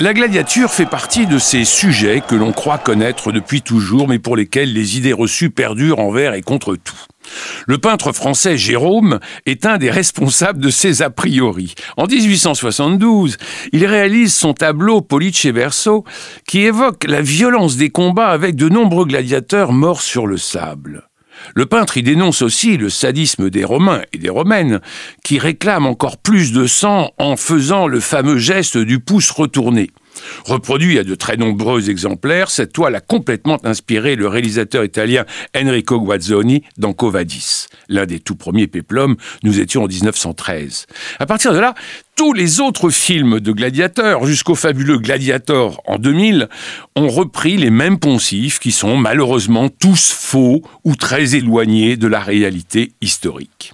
La gladiature fait partie de ces sujets que l'on croit connaître depuis toujours, mais pour lesquels les idées reçues perdurent envers et contre tout. Le peintre français Jérôme est un des responsables de ces a priori. En 1872, il réalise son tableau Police Verso qui évoque la violence des combats avec de nombreux gladiateurs morts sur le sable. Le peintre y dénonce aussi le sadisme des Romains et des Romaines, qui réclament encore plus de sang en faisant le fameux geste du pouce retourné. Reproduit à de très nombreux exemplaires, cette toile a complètement inspiré le réalisateur italien Enrico Guazzoni dans Covadis, l'un des tout premiers péplums, nous étions en 1913. À partir de là, tous les autres films de gladiateurs, jusqu'au fabuleux Gladiator en 2000, ont repris les mêmes poncifs qui sont malheureusement tous faux ou très éloignés de la réalité historique.